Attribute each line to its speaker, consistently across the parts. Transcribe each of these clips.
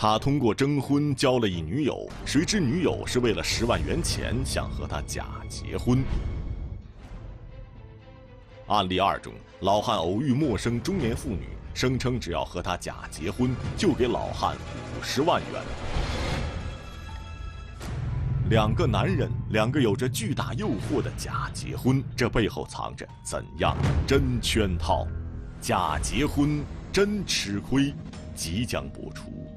Speaker 1: 他通过征婚交了一女友，谁知女友是为了十万元钱想和他假结婚。案例二中，老汉偶遇陌生中年妇女，声称只要和他假结婚，就给老汉五十万元。两个男人，两个有着巨大诱惑的假结婚，这背后藏着怎样真圈套？假结婚真吃亏，即将播出。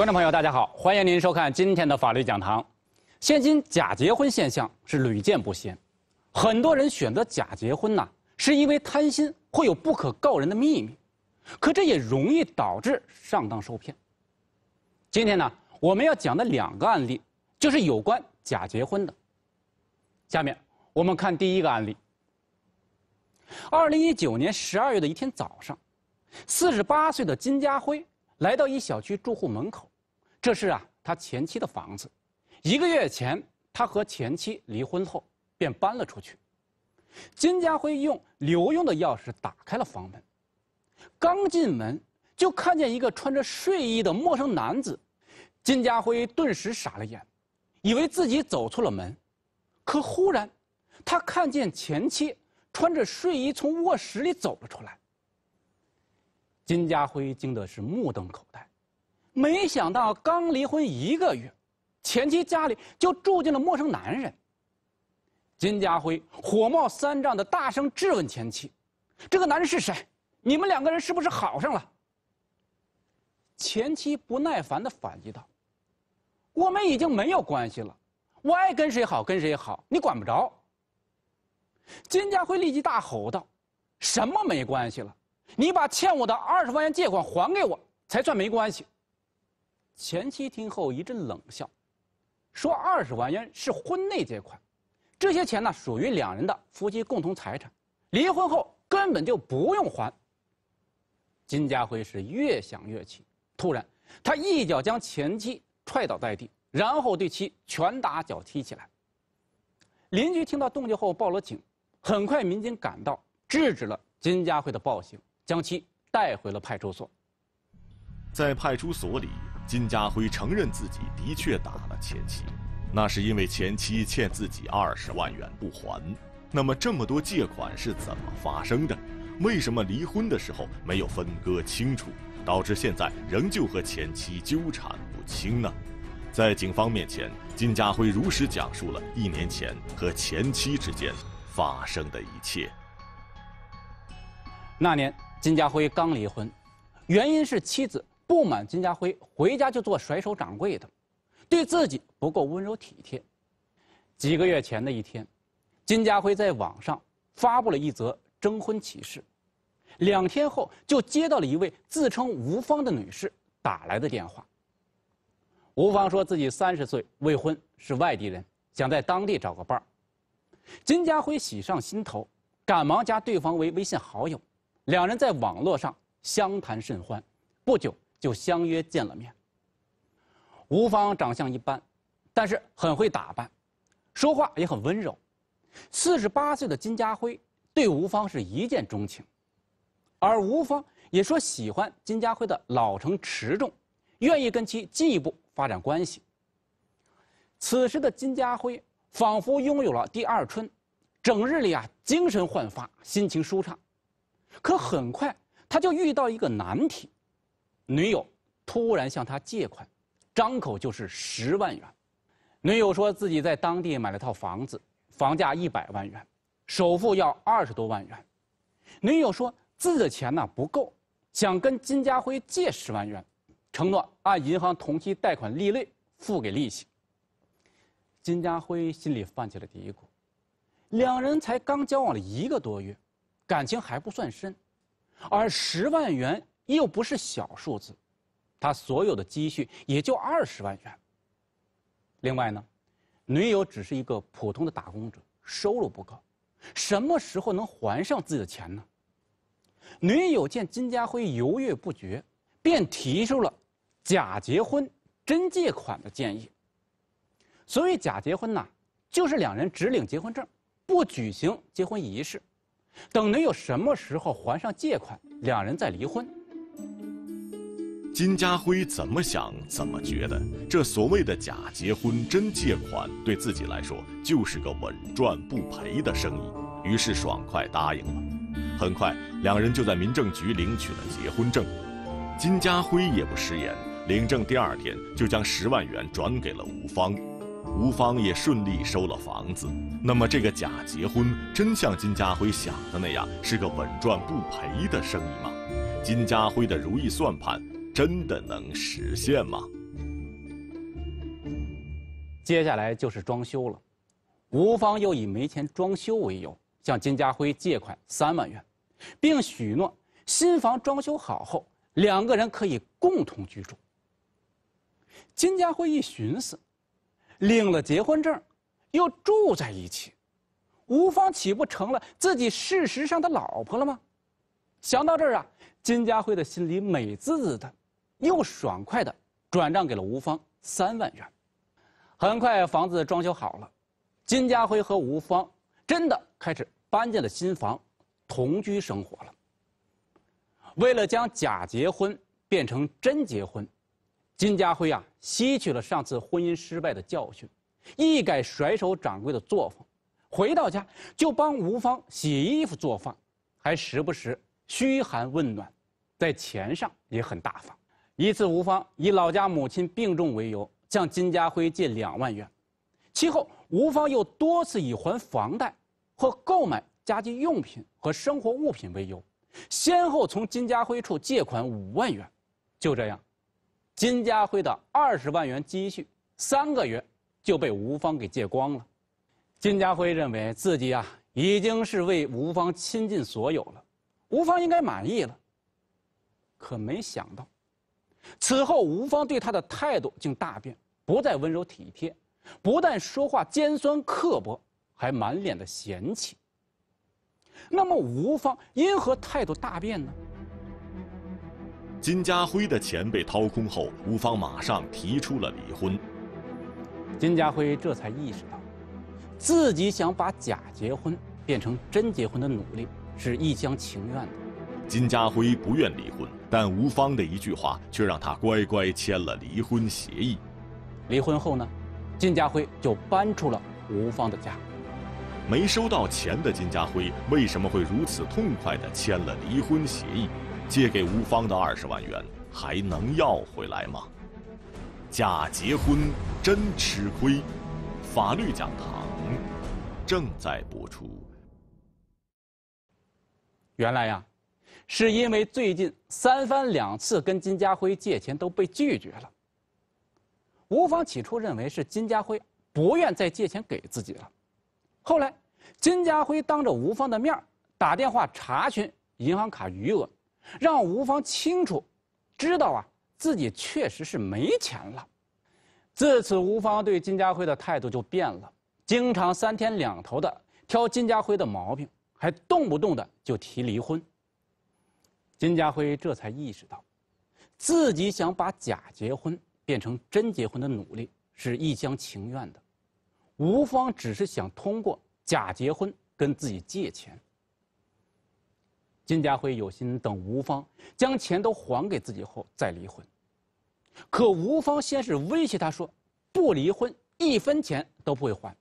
Speaker 2: 观众朋友，大家好，欢迎您收看今天的法律讲堂。现今假结婚现象是屡见不鲜，很多人选择假结婚呢，是因为贪心或有不可告人的秘密，可这也容易导致上当受骗。今天呢，我们要讲的两个案例就是有关假结婚的。下面我们看第一个案例。二零一九年十二月的一天早上，四十八岁的金家辉来到一小区住户门口。这是啊，他前妻的房子。一个月前，他和前妻离婚后便搬了出去。金家辉用留用的钥匙打开了房门，刚进门就看见一个穿着睡衣的陌生男子。金家辉顿时傻了眼，以为自己走错了门。可忽然，他看见前妻穿着睡衣从卧室里走了出来。金家辉惊得是目瞪口呆。没想到刚离婚一个月，前妻家里就住进了陌生男人。金家辉火冒三丈的大声质问前妻：“这个男人是谁？你们两个人是不是好上了？”前妻不耐烦的反击道：“我们已经没有关系了，我爱跟谁好跟谁好，你管不着。”金家辉立即大吼道：“什么没关系了？你把欠我的二十万元借款还给我，才算没关系。”前妻听后一阵冷笑，说：“二十万元是婚内借款，这些钱呢属于两人的夫妻共同财产，离婚后根本就不用还。”金家辉是越想越气，突然他一脚将前妻踹倒在地，然后对其拳打脚踢起来。邻居听到动静后报了警，很快民警赶到，
Speaker 1: 制止了金家辉的暴行，将其带回了派出所。在派出所里。金家辉承认自己的确打了前妻，那是因为前妻欠自己二十万元不还。那么这么多借款是怎么发生的？为什么离婚的时候没有分割清楚，导致现在仍旧和前妻纠缠不清呢？在警方面前，金家辉如实讲述了一年前和前妻之间发生的一切。
Speaker 2: 那年金家辉刚离婚，原因是妻子。不满金家辉回家就做甩手掌柜的，对自己不够温柔体贴。几个月前的一天，金家辉在网上发布了一则征婚启事，两天后就接到了一位自称吴芳的女士打来的电话。吴芳说自己三十岁未婚，是外地人，想在当地找个伴儿。金家辉喜上心头，赶忙加对方为微信好友，两人在网络上相谈甚欢，不久。就相约见了面。吴芳长相一般，但是很会打扮，说话也很温柔。四十八岁的金家辉对吴芳是一见钟情，而吴芳也说喜欢金家辉的老成持重，愿意跟其进一步发展关系。此时的金家辉仿佛拥有了第二春，整日里啊精神焕发，心情舒畅。可很快他就遇到一个难题。女友突然向他借款，张口就是十万元。女友说自己在当地买了套房子，房价一百万元，首付要二十多万元。女友说自己的钱呢不够，想跟金家辉借十万元，承诺按银行同期贷款利率付给利息。金家辉心里泛起了嘀咕，两人才刚交往了一个多月，感情还不算深，而十万元。又不是小数字，他所有的积蓄也就二十万元。另外呢，女友只是一个普通的打工者，收入不高，什么时候能还上自己的钱呢？女友见金家辉犹豫不决，便提出了假结婚、真借款的建议。所谓假结婚呐，就是两人只领结婚证，不举行结婚仪式，等女
Speaker 1: 友什么时候还上借款，两人再离婚。金家辉怎么想怎么觉得，这所谓的假结婚真借款对自己来说就是个稳赚不赔的生意，于是爽快答应了。很快，两人就在民政局领取了结婚证。金家辉也不食言，领证第二天就将十万元转给了吴芳，吴芳也顺利收了房子。那么，这个假结婚真像金家辉想的那样是个稳赚不赔的生意吗？金家辉的如意算盘。真的能实现吗？
Speaker 2: 接下来就是装修了。吴芳又以没钱装修为由，向金家辉借款三万元，并许诺新房装修好后，两个人可以共同居住。金家辉一寻思，领了结婚证，又住在一起，吴芳岂不成了自己事实上的老婆了吗？想到这儿啊，金家辉的心里美滋滋的。又爽快的转账给了吴芳三万元，很快房子装修好了，金家辉和吴芳真的开始搬进了新房，同居生活了。为了将假结婚变成真结婚，金家辉啊吸取了上次婚姻失败的教训，一改甩手掌柜的作风，回到家就帮吴芳洗衣服做饭，还时不时嘘寒问暖，在钱上也很大方。一次，吴芳以老家母亲病重为由向金家辉借两万元；其后，吴芳又多次以还房贷、或购买家居用品和生活物品为由，先后从金家辉处借款五万元。就这样，金家辉的二十万元积蓄三个月就被吴芳给借光了。金家辉认为自己啊已经是为吴芳倾尽所有了，吴芳应该满意了。可没想到。此后，吴芳对他的态度竟大变，不再温柔体贴，不但说话尖酸刻薄，还满脸的嫌弃。那么，吴芳因何态度大变呢？
Speaker 1: 金家辉的钱被掏空后，吴芳马上提出了离婚。金家辉这才意识
Speaker 2: 到，自己想把假结婚变成真结婚的努力是一厢情愿的。
Speaker 1: 金家辉不愿离婚。但吴芳的一句话却让他乖乖签了离婚协议。离婚后呢，金家辉就搬出了吴芳的家。没收到钱的金家辉为什么会如此痛快的签了离婚协议？借给吴芳的二十万元还能要回来吗？假结婚真吃亏，法律讲堂正在播出。
Speaker 2: 原来呀。是因为最近三番两次跟金家辉借钱都被拒绝了。吴芳起初认为是金家辉不愿再借钱给自己了，后来金家辉当着吴芳的面打电话查询银行卡余额，让吴芳清楚知道啊自己确实是没钱了。自此，吴芳对金家辉的态度就变了，经常三天两头的挑金家辉的毛病，还动不动的就提离婚。金家辉这才意识到，自己想把假结婚变成真结婚的努力是一厢情愿的。吴芳只是想通过假结婚跟自己借钱。金家辉有心等吴芳将钱都还给自己后再离婚，可吴芳先是威胁他说：“不离婚，一分钱都不会还。”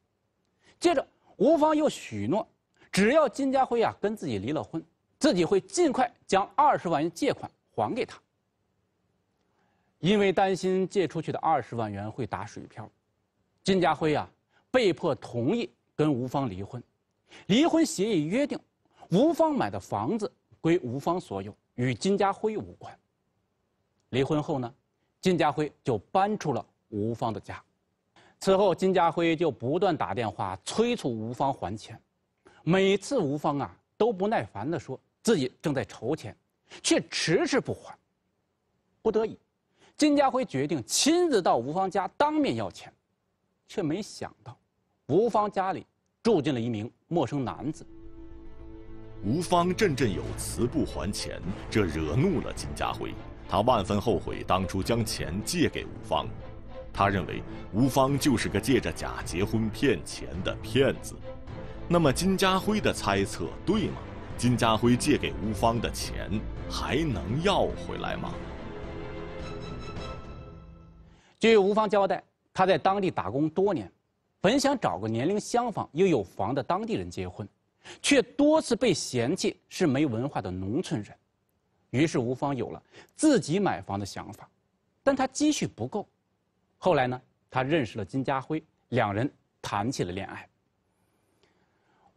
Speaker 2: 接着，吴芳又许诺：“只要金家辉啊跟自己离了婚。”自己会尽快将二十万元借款还给他，因为担心借出去的二十万元会打水漂，金家辉啊被迫同意跟吴芳离婚，离婚协议约定，吴芳买的房子归吴芳所有，与金家辉无关。离婚后呢，金家辉就搬出了吴芳的家，此后金家辉就不断打电话催促吴芳还钱，每次吴芳啊都不耐烦地说。自己正在筹钱，却迟迟不还。不得已，金家辉决定亲自到吴芳家当面要钱，却没想到，
Speaker 1: 吴芳家里住进了一名陌生男子。吴芳振振有词不还钱，这惹怒了金家辉，他万分后悔当初将钱借给吴芳。他认为吴芳就是个借着假结婚骗钱的骗子。那么，金家辉的猜测对吗？金家辉借给吴芳的钱还能要回来吗？据吴芳交代，他在当地打工多年，本想
Speaker 2: 找个年龄相仿又有房的当地人结婚，却多次被嫌弃是没文化的农村人。于是吴芳有了自己买房的想法，但他积蓄不够。后来呢，他认识了金家辉，两人谈起了恋爱。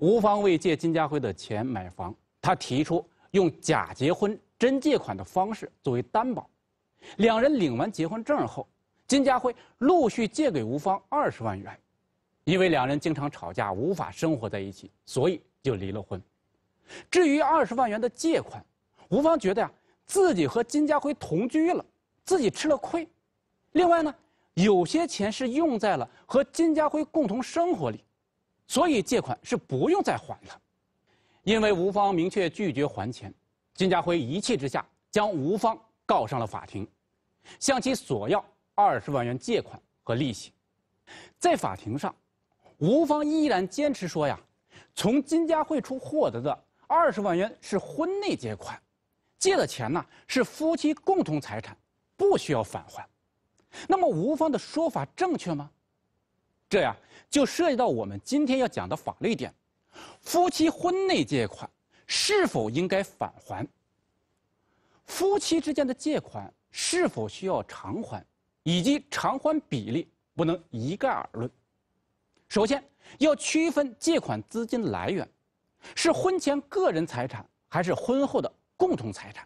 Speaker 2: 吴芳为借金家辉的钱买房，他提出用假结婚、真借款的方式作为担保。两人领完结婚证后，金家辉陆续借给吴芳二十万元。因为两人经常吵架，无法生活在一起，所以就离了婚。至于二十万元的借款，吴芳觉得呀，自己和金家辉同居了，自己吃了亏。另外呢，有些钱是用在了和金家辉共同生活里。所以借款是不用再还了，因为吴芳明确拒绝还钱，金家辉一气之下将吴芳告上了法庭，向其索要二十万元借款和利息。在法庭上，吴芳依然坚持说呀，从金家辉处获得的二十万元是婚内借款，借的钱呢是夫妻共同财产，不需要返还。那么吴芳的说法正确吗？这样就涉及到我们今天要讲的法律点：夫妻婚内借款是否应该返还？夫妻之间的借款是否需要偿还，以及偿还比例不能一概而论。首先要区分借款资金来源，是婚前个人财产还是婚后的共同财产；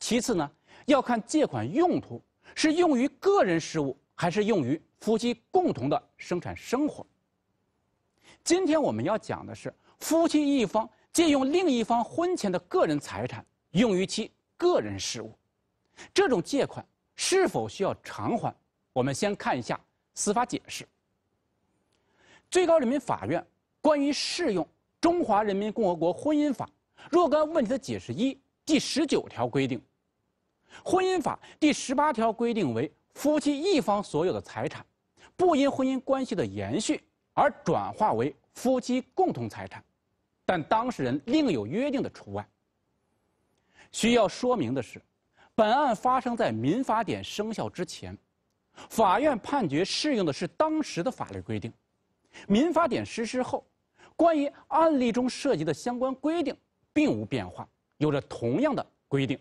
Speaker 2: 其次呢，要看借款用途是用于个人事务。还是用于夫妻共同的生产生活。今天我们要讲的是，夫妻一方借用另一方婚前的个人财产用于其个人事务，这种借款是否需要偿还？我们先看一下司法解释。最高人民法院关于适用《中华人民共和国婚姻法》若干问题的解释一第十九条规定，《婚姻法》第十八条规定为。夫妻一方所有的财产，不因婚姻关系的延续而转化为夫妻共同财产，但当事人另有约定的除外。需要说明的是，本案发生在民法典生效之前，法院判决适用的是当时的法律规定。民法典实施后，关于案例中涉及的相关规定并无变化，有着同样的规定。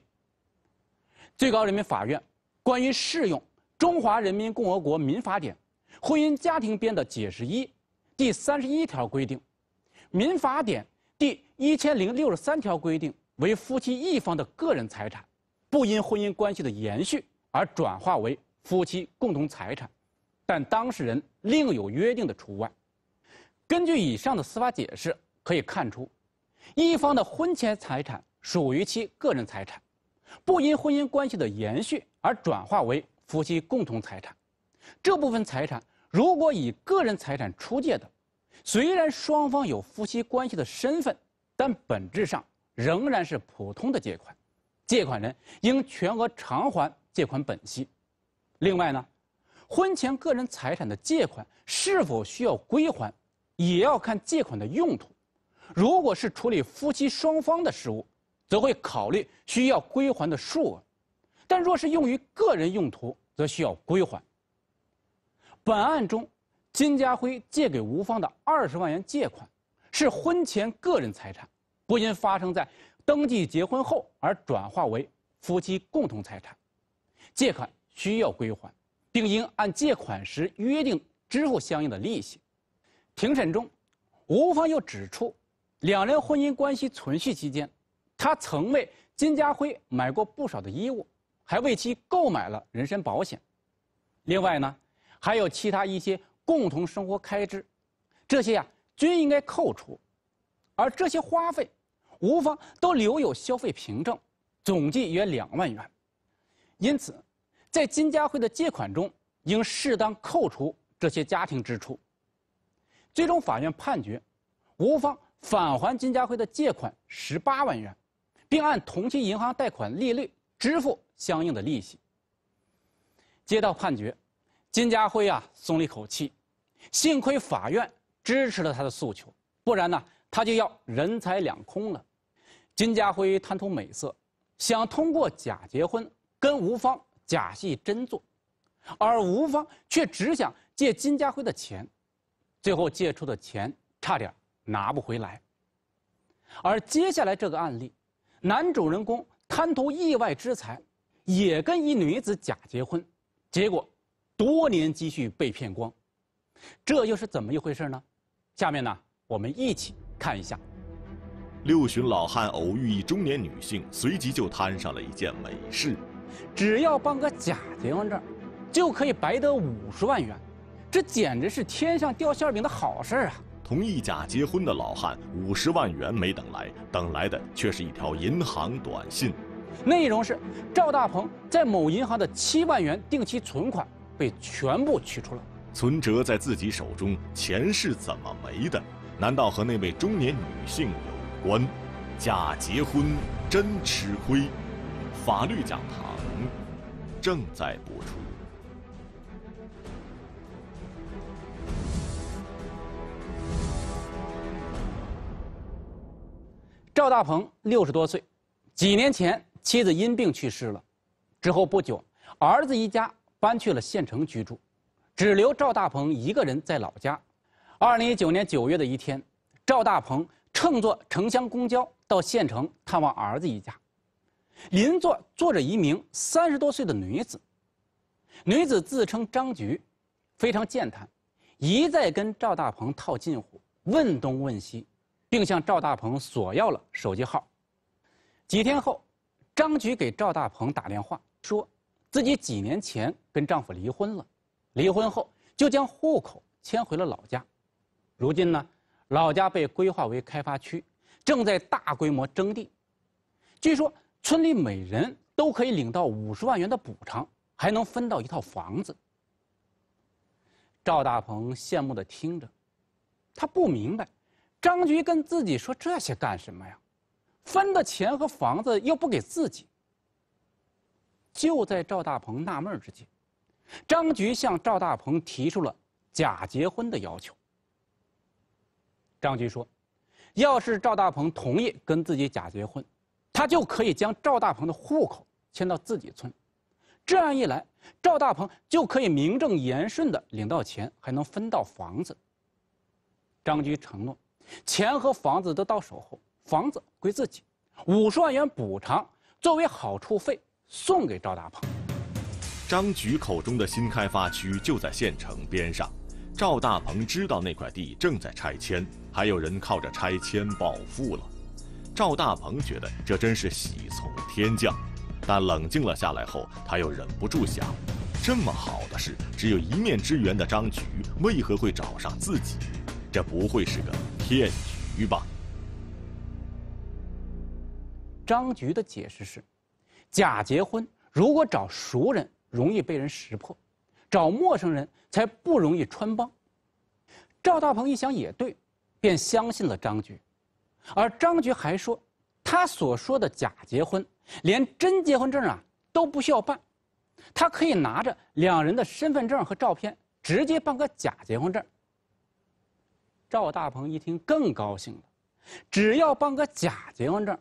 Speaker 2: 最高人民法院关于适用。中华人民共和国民法典婚姻家庭编的解释一第三十一条规定，民法典第一千零六十三条规定为夫妻一方的个人财产，不因婚姻关系的延续而转化为夫妻共同财产，但当事人另有约定的除外。根据以上的司法解释可以看出，一方的婚前财产属于其个人财产，不因婚姻关系的延续而转化为。夫妻共同财产，这部分财产如果以个人财产出借的，虽然双方有夫妻关系的身份，但本质上仍然是普通的借款，借款人应全额偿还借款本息。另外呢，婚前个人财产的借款是否需要归还，也要看借款的用途。如果是处理夫妻双方的事务，则会考虑需要归还的数额；但若是用于个人用途，则需要归还。本案中，金家辉借给吴芳的二十万元借款是婚前个人财产，不因发生在登记结婚后而转化为夫妻共同财产，借款需要归还，并应按借款时约定支付相应的利息。庭审中，吴芳又指出，两人婚姻关系存续期间，他曾为金家辉买过不少的衣物。还为其购买了人身保险，另外呢，还有其他一些共同生活开支，这些呀均应该扣除，而这些花费，吴芳都留有消费凭证，总计约两万元，因此，在金家辉的借款中应适当扣除这些家庭支出，最终法院判决，吴芳返还金家辉的借款十八万元，并按同期银行贷款利率。支付相应的利息。接到判决，金家辉啊松了一口气，幸亏法院支持了他的诉求，不然呢他就要人财两空了。金家辉贪图美色，想通过假结婚跟吴芳假戏真做，而吴芳却只想借金家辉的钱，最后借出的钱差点拿不回来。而接下来这个案例，男主人公。贪图意外之财，也跟一女子假结婚，结果多年积蓄被骗光，这又是怎么一回事
Speaker 1: 呢？下面呢，我们一起看一下。六旬老汉偶遇一中年女性，随即就摊上了一件美事，只要办个假
Speaker 2: 结婚证，就可以白得五十万元，这简直是天上掉馅饼的好
Speaker 1: 事啊！同意假结婚的老汉五十万元没等来，等来的却是一条银行短信，内容是赵大鹏在某银行的七万元定期存款被全部取出了，存折在自己手中，钱是怎么没的？难道和那位中年女性有关？假结婚真吃亏，法律讲堂正在播出。
Speaker 2: 赵大鹏六十多岁，几年前妻子因病去世了，之后不久，儿子一家搬去了县城居住，只留赵大鹏一个人在老家。二零一九年九月的一天，赵大鹏乘坐城乡公交到县城探望儿子一家，邻座坐着一名三十多岁的女子，女子自称张菊，非常健谈，一再跟赵大鹏套近乎，问东问西。并向赵大鹏索要了手机号。几天后，张菊给赵大鹏打电话说，自己几年前跟丈夫离婚了，离婚后就将户口迁回了老家。如今呢，老家被规划为开发区，正在大规模征地，据说村里每人都可以领到五十万元的补偿，还能分到一套房子。赵大鹏羡慕地听着，他不明白。张局跟自己说这些干什么呀？分的钱和房子又不给自己。就在赵大鹏纳闷之际，张局向赵大鹏提出了假结婚的要求。张局说：“要是赵大鹏同意跟自己假结婚，他就可以将赵大鹏的户口迁到自己村，这样一来，赵大鹏就可以名正言顺的领到钱，还能分到房子。”张局承诺。钱和房子都到手后，房子归自己，五十万元补偿作为好处费送
Speaker 1: 给赵大鹏。张局口中的新开发区就在县城边上，赵大鹏知道那块地正在拆迁，还有人靠着拆迁暴富了。赵大鹏觉得这真是喜从天降，但冷静了下来后，他又忍不住想：这么好的事，只有一面之缘的张局为何会找上自己？这不会是个骗局吧？
Speaker 2: 张局的解释是：假结婚如果找熟人容易被人识破，找陌生人才不容易穿帮。赵大鹏一想也对，便相信了张局。而张局还说，他所说的假结婚，连真结婚证啊都不需要办，他可以拿着两人的身份证和照片，直接办个假结婚证。赵大鹏一听更高兴了，只要办个假结婚证，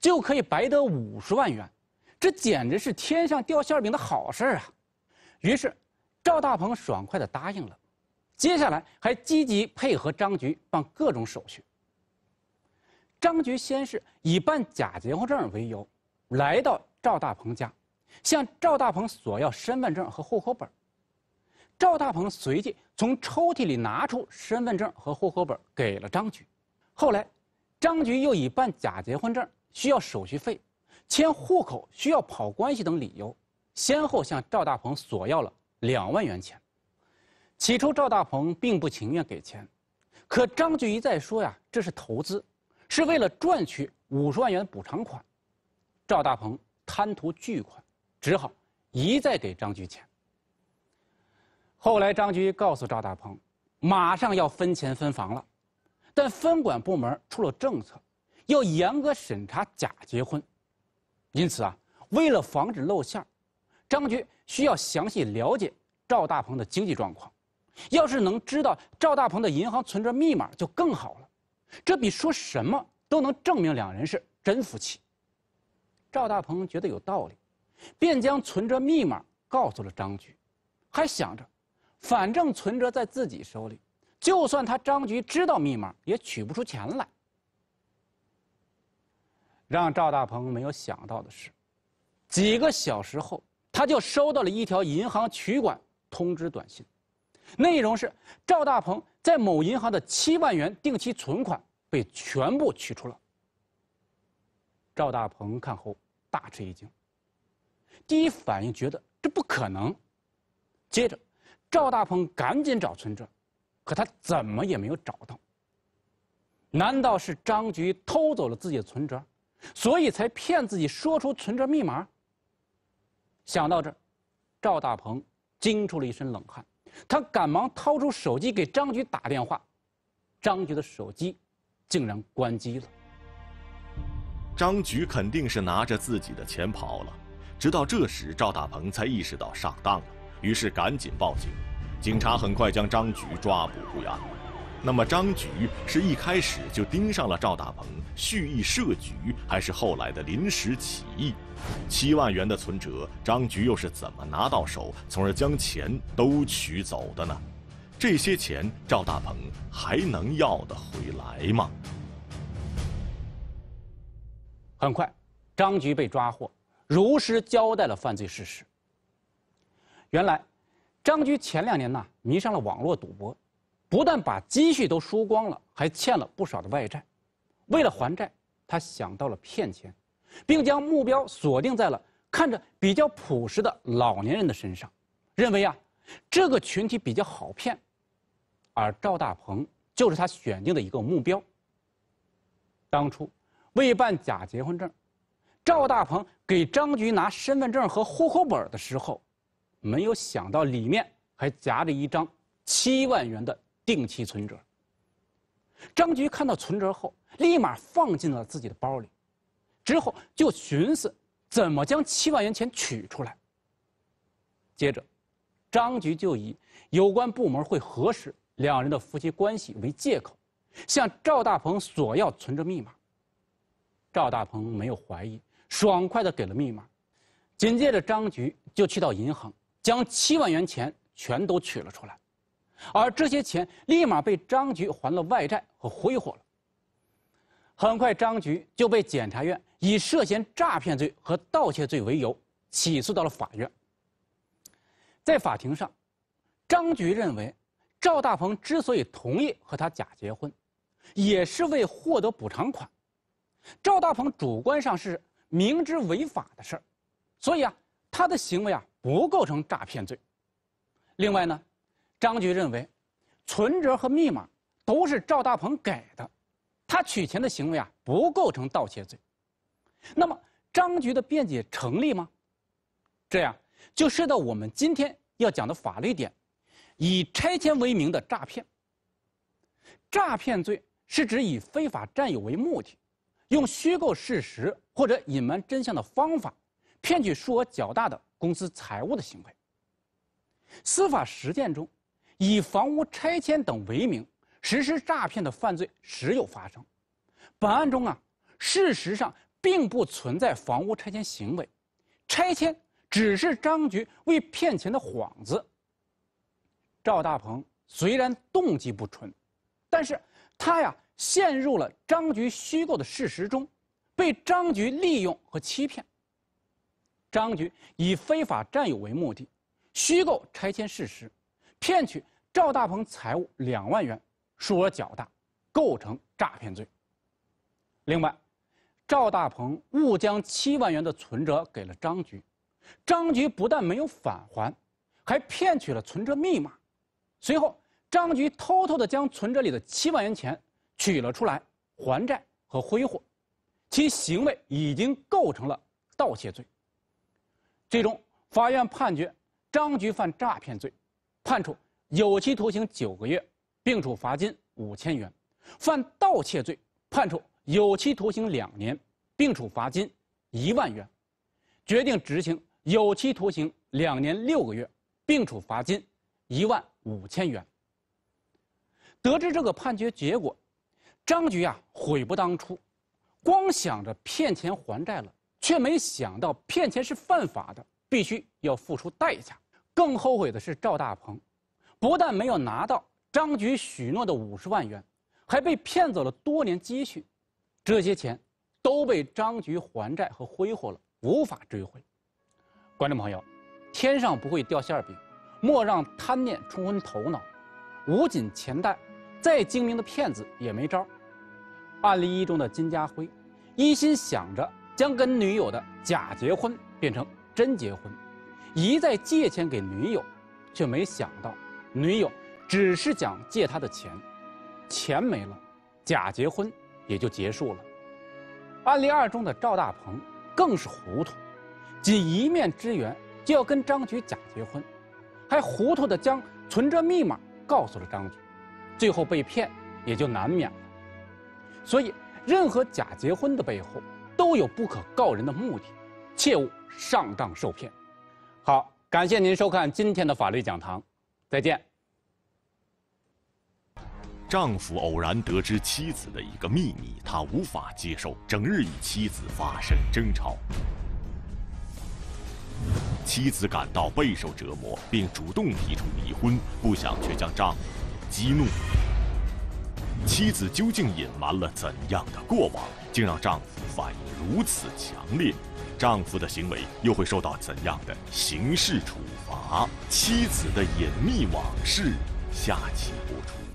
Speaker 2: 就可以白得五十万元，这简直是天上掉馅饼的好事啊！于是，赵大鹏爽快地答应了，接下来还积极配合张局办各种手续。张局先是以办假结婚证为由，来到赵大鹏家，向赵大鹏索要身份证和户口本，赵大鹏随即。从抽屉里拿出身份证和户口本给了张局。后来，张局又以办假结婚证需要手续费，迁户口需要跑关系等理由，先后向赵大鹏索要了两万元钱。起初赵大鹏并不情愿给钱，可张局一再说呀，这是投资，是为了赚取五十万元补偿款。赵大鹏贪图巨款，只好一再给张局钱。后来，张局告诉赵大鹏，马上要分钱分房了，但分管部门出了政策，要严格审查假结婚，因此啊，为了防止露馅张局需要详细了解赵大鹏的经济状况，要是能知道赵大鹏的银行存折密码就更好了，这比说什么都能证明两人是真夫妻。赵大鹏觉得有道理，便将存折密码告诉了张局，还想着。反正存折在自己手里，就算他张局知道密码，也取不出钱来。让赵大鹏没有想到的是，几个小时后，他就收到了一条银行取款通知短信，内容是：赵大鹏在某银行的七万元定期存款被全部取出了。赵大鹏看后大吃一惊，第一反应觉得这不可能，接着。赵大鹏赶紧找存折，可他怎么也没有找到。难道是张局偷走了自己的存折，所以才骗自己说出存折密码？想到这，赵大鹏惊出了一身冷汗。他赶忙掏出手机给张局打电话，张局的手机竟然关机了。
Speaker 1: 张局肯定是拿着自己的钱跑了。直到这时，赵大鹏才意识到上当了。于是赶紧报警，警察很快将张局抓捕归案。那么，张局是一开始就盯上了赵大鹏，蓄意设局，还是后来的临时起意？七万元的存折，张局又是怎么拿到手，从而将钱都取走的呢？这些钱，赵大鹏还能要得回来吗？很
Speaker 2: 快，张局被抓获，如实交代了犯罪事实。原来，张局前两年呐迷上了网络赌博，不但把积蓄都输光了，还欠了不少的外债。为了还债，他想到了骗钱，并将目标锁定在了看着比较朴实的老年人的身上，认为啊这个群体比较好骗。而赵大鹏就是他选定的一个目标。当初为办假结婚证，赵大鹏给张局拿身份证和户口本的时候。没有想到里面还夹着一张七万元的定期存折。张局看到存折后，立马放进了自己的包里，之后就寻思怎么将七万元钱取出来。接着，张局就以有关部门会核实两人的夫妻关系为借口，向赵大鹏索要存折密码。赵大鹏没有怀疑，爽快的给了密码。紧接着，张局就去到银行。将七万元钱全都取了出来，而这些钱立马被张菊还了外债和挥霍了。很快，张菊就被检察院以涉嫌诈骗罪和盗窃罪为由起诉到了法院。在法庭上，张菊认为，赵大鹏之所以同意和他假结婚，也是为获得补偿款。赵大鹏主观上是明知违法的事儿，所以啊，他的行为啊。不构成诈骗罪。另外呢，张局认为，存折和密码都是赵大鹏给的，他取钱的行为啊不构成盗窃罪。那么张局的辩解成立吗？这样就涉到我们今天要讲的法律点：以拆迁为名的诈骗。诈骗罪是指以非法占有为目的，用虚构事实或者隐瞒真相的方法，骗取数额较大的。公司财务的行为。司法实践中，以房屋拆迁等为名实施诈骗的犯罪时有发生。本案中啊，事实上并不存在房屋拆迁行为，拆迁只是张局为骗钱的幌子。赵大鹏虽然动机不纯，但是他呀陷入了张局虚构的事实中，被张局利用和欺骗。张局以非法占有为目的，虚构拆迁事实，骗取赵大鹏财物两万元，数额较大，构成诈骗罪。另外，赵大鹏误将七万元的存折给了张局，张局不但没有返还，还骗取了存折密码，随后张局偷偷的将存折里的七万元钱取了出来还债和挥霍，其行为已经构成了盗窃罪。最终，法院判决张局犯诈骗罪，判处有期徒刑九个月，并处罚金五千元；犯盗窃罪，判处有期徒刑两年，并处罚金一万元，决定执行有期徒刑两年六个月，并处罚金一万五千元。得知这个判决结果，张局啊悔不当初，光想着骗钱还债了。却没想到骗钱是犯法的，必须要付出代价。更后悔的是赵大鹏，不但没有拿到张局许诺的五十万元，还被骗走了多年积蓄，这些钱都被张局还债和挥霍了，无法追回。观众朋友，天上不会掉馅饼，莫让贪念冲昏头脑，捂紧钱袋，再精明的骗子也没招。案例一中的金家辉，一心想着。将跟女友的假结婚变成真结婚，一再借钱给女友，却没想到女友只是想借他的钱，钱没了，假结婚也就结束了。案例二中的赵大鹏更是糊涂，仅一面之缘就要跟张菊假结婚，还糊涂的将存折密码告诉了张菊，最后被骗也就难免了。所以，任何假结婚的背后。都有不可告人的目的，切勿上当受骗。好，感谢您收看今天的法律讲堂，再见。
Speaker 1: 丈夫偶然得知妻子的一个秘密，他无法接受，整日与妻子发生争吵。妻子感到备受折磨，并主动提出离婚，不想却将丈夫激怒。妻子究竟隐瞒了怎样的过往？竟让丈夫反应如此强烈，丈夫的行为又会受到怎样的刑事处罚？妻子的隐秘往事，下期播出。